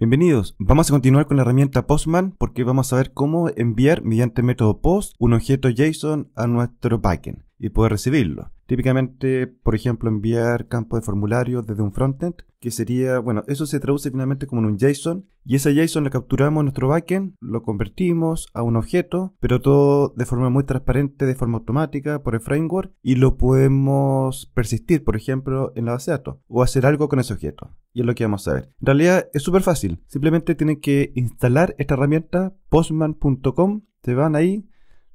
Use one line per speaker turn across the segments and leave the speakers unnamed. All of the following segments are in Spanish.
Bienvenidos, vamos a continuar con la herramienta Postman porque vamos a ver cómo enviar mediante método post un objeto JSON a nuestro backend y poder recibirlo. Típicamente, por ejemplo, enviar campo de formulario desde un frontend, que sería, bueno, eso se traduce finalmente como en un JSON, y ese JSON lo capturamos en nuestro backend, lo convertimos a un objeto, pero todo de forma muy transparente, de forma automática, por el framework, y lo podemos persistir, por ejemplo, en la base de datos, o hacer algo con ese objeto, y es lo que vamos a ver. En realidad es súper fácil, simplemente tienen que instalar esta herramienta postman.com, te van ahí,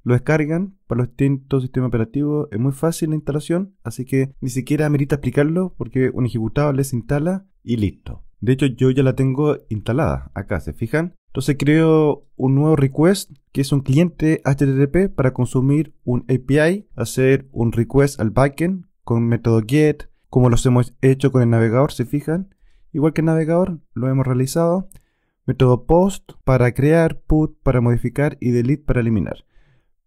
lo descargan para los distintos sistemas operativos. Es muy fácil la instalación, así que ni siquiera amerita explicarlo porque un ejecutable se instala y listo. De hecho, yo ya la tengo instalada acá, ¿se fijan? Entonces creo un nuevo request que es un cliente HTTP para consumir un API, hacer un request al backend con método get, como los hemos hecho con el navegador, ¿se fijan? Igual que el navegador, lo hemos realizado. Método post para crear, put para modificar y delete para eliminar.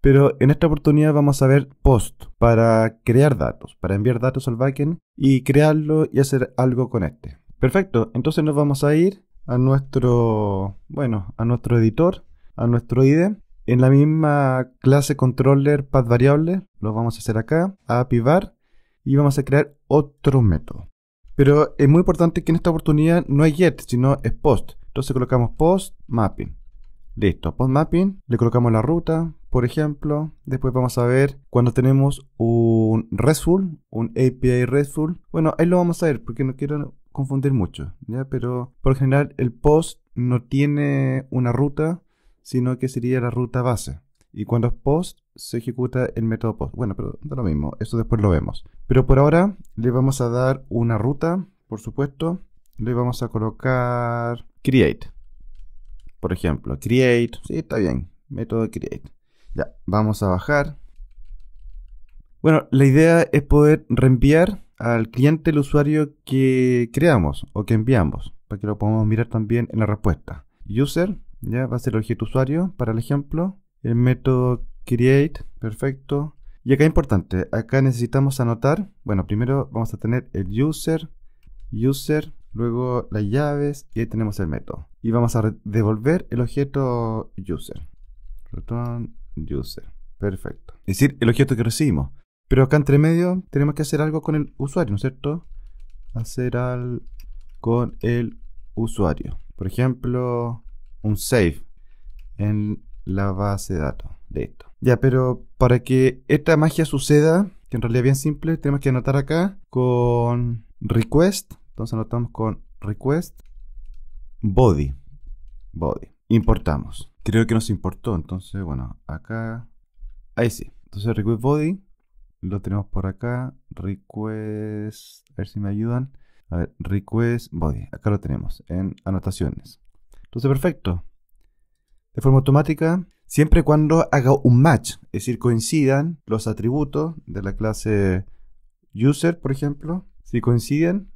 Pero en esta oportunidad vamos a ver post para crear datos, para enviar datos al backend y crearlo y hacer algo con este. Perfecto, entonces nos vamos a ir a nuestro, bueno, a nuestro editor, a nuestro IDE. En la misma clase controller path variable, lo vamos a hacer acá, a pivar, y vamos a crear otro método. Pero es muy importante que en esta oportunidad no es get, sino es post. Entonces colocamos post mapping. Listo, post mapping, le colocamos la ruta, por ejemplo. Después vamos a ver cuando tenemos un RESTful, un API RESTful. Bueno, ahí lo vamos a ver porque no quiero confundir mucho, ¿ya? Pero por general el post no tiene una ruta, sino que sería la ruta base. Y cuando es post, se ejecuta el método post. Bueno, pero da lo mismo, eso después lo vemos. Pero por ahora le vamos a dar una ruta, por supuesto. Le vamos a colocar create. Por ejemplo, create. Sí, está bien. Método create. Ya, vamos a bajar. Bueno, la idea es poder reenviar al cliente el usuario que creamos o que enviamos, para que lo podamos mirar también en la respuesta. User, ya va a ser el objeto usuario para el ejemplo. El método create, perfecto. Y acá importante, acá necesitamos anotar, bueno, primero vamos a tener el user, user, luego las llaves y ahí tenemos el método y vamos a devolver el objeto user. Return user. Perfecto. Es decir, el objeto que recibimos. Pero acá entre medio tenemos que hacer algo con el usuario, ¿no es cierto? Hacer algo con el usuario. Por ejemplo, un save en la base de datos. De esto. Ya, pero para que esta magia suceda, que en realidad es bien simple, tenemos que anotar acá con request. Entonces anotamos con request Body. Body. Importamos. Creo que nos importó. Entonces, bueno, acá. Ahí sí. Entonces, request body. Lo tenemos por acá. Request. A ver si me ayudan. A ver, request body. Acá lo tenemos. En anotaciones. Entonces, perfecto. De forma automática. Siempre cuando haga un match. Es decir, coincidan los atributos de la clase user, por ejemplo. Si coinciden,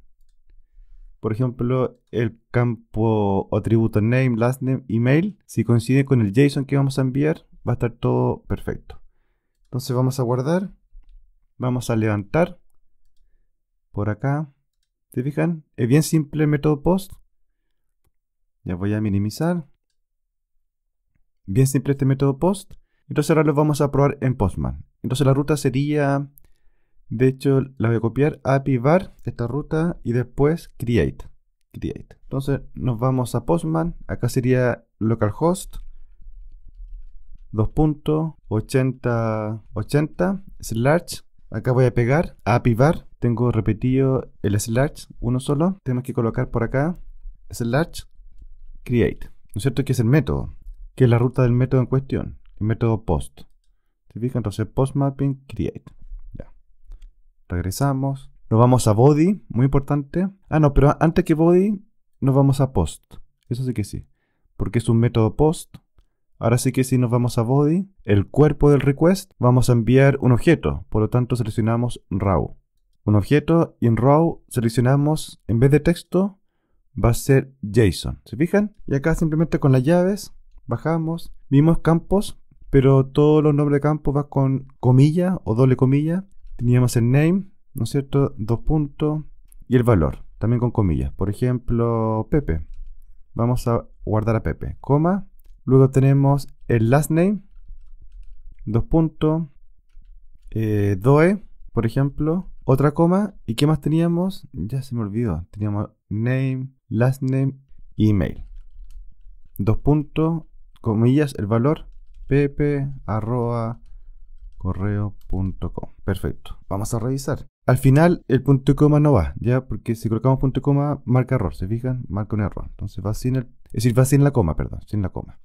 por ejemplo, el campo atributo name, last name, email, si coincide con el JSON que vamos a enviar, va a estar todo perfecto. Entonces vamos a guardar, vamos a levantar por acá. te fijan? Es bien simple el método post. Ya voy a minimizar. Bien simple este método post. Entonces ahora lo vamos a probar en Postman. Entonces la ruta sería de hecho, la voy a copiar API var, esta ruta, y después create. create. Entonces nos vamos a Postman. Acá sería localhost 2.8080 slash. Acá voy a pegar API var. Tengo repetido el slash, uno solo. Tenemos que colocar por acá slash create. ¿No es cierto? Que es el método, que es la ruta del método en cuestión, el método post. ¿Se fijan? Entonces post mapping create. Regresamos. Nos vamos a body, muy importante. Ah, no, pero antes que body, nos vamos a post. Eso sí que sí. Porque es un método post. Ahora sí que sí nos vamos a body, el cuerpo del request, vamos a enviar un objeto. Por lo tanto, seleccionamos raw. Un objeto y en raw seleccionamos, en vez de texto, va a ser JSON. ¿Se fijan? Y acá simplemente con las llaves, bajamos, vimos campos, pero todos los nombres de campos van con comilla o doble comilla. Teníamos el name, ¿no es cierto? Dos puntos y el valor, también con comillas. Por ejemplo, Pepe. Vamos a guardar a Pepe, coma. Luego tenemos el last name, dos puntos, eh, DOE, por ejemplo, otra coma. ¿Y qué más teníamos? Ya se me olvidó. Teníamos name, last name, email. Dos puntos, comillas, el valor, pepe, arroba, correo.com. Perfecto. Vamos a revisar. Al final el punto coma no va, ¿ya? Porque si colocamos punto y coma, marca error, ¿se fijan? Marca un error. Entonces va sin el... Es decir, va sin la coma, perdón, sin la coma.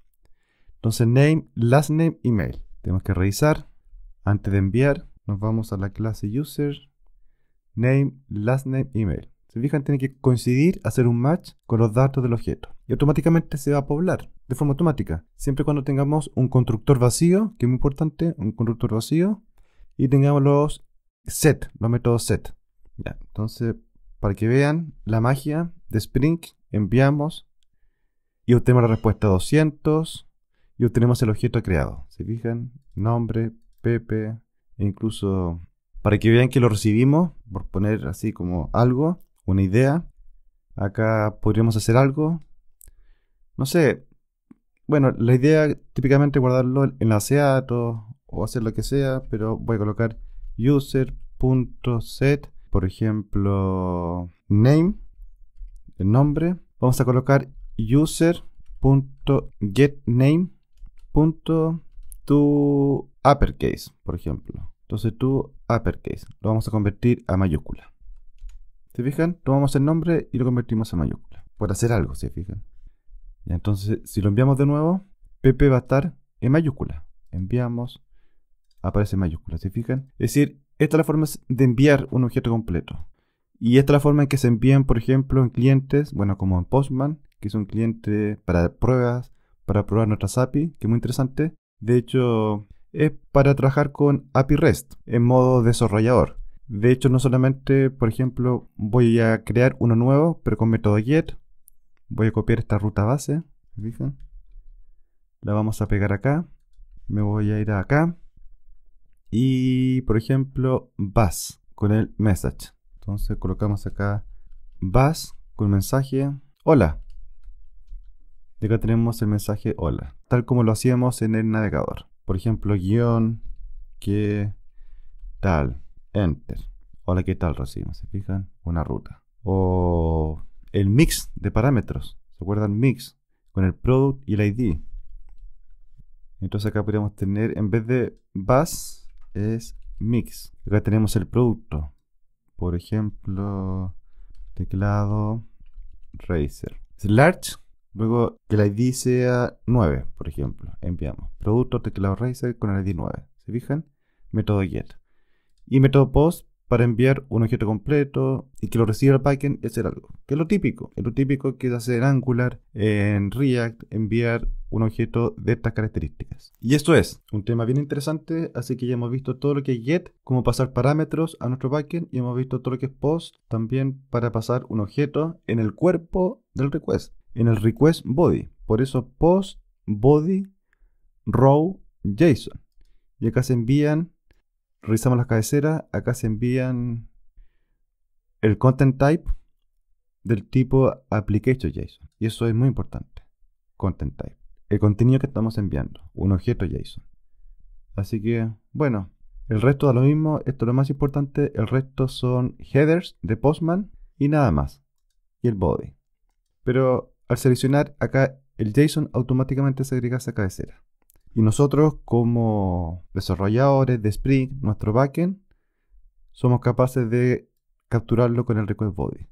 Entonces name, last name, email. Tenemos que revisar. Antes de enviar, nos vamos a la clase user, name, last name, email. Se fijan, tiene que coincidir, hacer un match con los datos del objeto. Y automáticamente se va a poblar de forma automática, siempre cuando tengamos un constructor vacío, que es muy importante, un constructor vacío, y tengamos los set, los métodos set. entonces, para que vean la magia de Spring, enviamos y obtenemos la respuesta 200 y obtenemos el objeto creado. ¿Se fijan? Nombre, Pepe, e incluso para que vean que lo recibimos, por poner así como algo, una idea. Acá podríamos hacer algo. No sé, bueno, la idea típicamente es guardarlo en la o hacer lo que sea, pero voy a colocar user.set, por ejemplo, name, el nombre. Vamos a colocar user.getName.toUpperCase, uppercase, por ejemplo. Entonces tu uppercase lo vamos a convertir a mayúscula. ¿Se fijan? Tomamos el nombre y lo convertimos a mayúscula. Por hacer algo, ¿se fijan? Y entonces, si lo enviamos de nuevo, PP va a estar en mayúscula. Enviamos, aparece en mayúscula, ¿se fijan? Es decir, esta es la forma de enviar un objeto completo. Y esta es la forma en que se envían, por ejemplo, en clientes, bueno, como en Postman, que es un cliente para pruebas, para probar nuestras API, que es muy interesante. De hecho, es para trabajar con API REST en modo desarrollador. De hecho, no solamente, por ejemplo, voy a crear uno nuevo, pero con método get, voy a copiar esta ruta base, ¿se La vamos a pegar acá, me voy a ir acá y por ejemplo bus con el message. Entonces colocamos acá bus con mensaje hola. de acá tenemos el mensaje hola, tal como lo hacíamos en el navegador. Por ejemplo, guión, que tal, enter. Hola, ¿qué tal? Recibimos, ¿se fijan? Una ruta. O el mix de parámetros. ¿Se acuerdan? Mix con el product y el ID. Entonces acá podríamos tener, en vez de bus, es mix. Acá tenemos el producto. Por ejemplo, teclado Razer. Es large. Luego que el ID sea 9, por ejemplo. Enviamos producto teclado Razer con el ID 9. ¿Se fijan? Método get. Y método post para enviar un objeto completo y que lo reciba el backend es algo. Que es lo típico. Es lo típico que es hace Angular, en React, enviar un objeto de estas características. Y esto es un tema bien interesante, así que ya hemos visto todo lo que es get, cómo pasar parámetros a nuestro backend y hemos visto todo lo que es post también para pasar un objeto en el cuerpo del request, en el request body. Por eso post, body, row, JSON. Y acá se envían revisamos las cabeceras, acá se envían el content type del tipo application JSON. Y eso es muy importante. Content type. El contenido que estamos enviando. Un objeto JSON. Así que, bueno, el resto da lo mismo. Esto es lo más importante. El resto son headers de Postman y nada más. Y el body. Pero al seleccionar acá el JSON automáticamente se agrega esa cabecera. Y nosotros como desarrolladores de Spring, nuestro backend, somos capaces de capturarlo con el request body.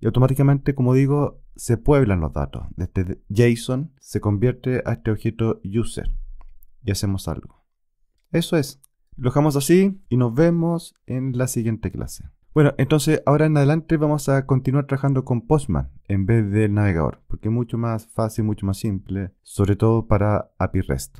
Y automáticamente, como digo, se pueblan los datos. Desde este JSON se convierte a este objeto user y hacemos algo. Eso es. Lo dejamos así y nos vemos en la siguiente clase. Bueno, entonces ahora en adelante vamos a continuar trabajando con Postman en vez del navegador, porque es mucho más fácil, mucho más simple, sobre todo para API REST.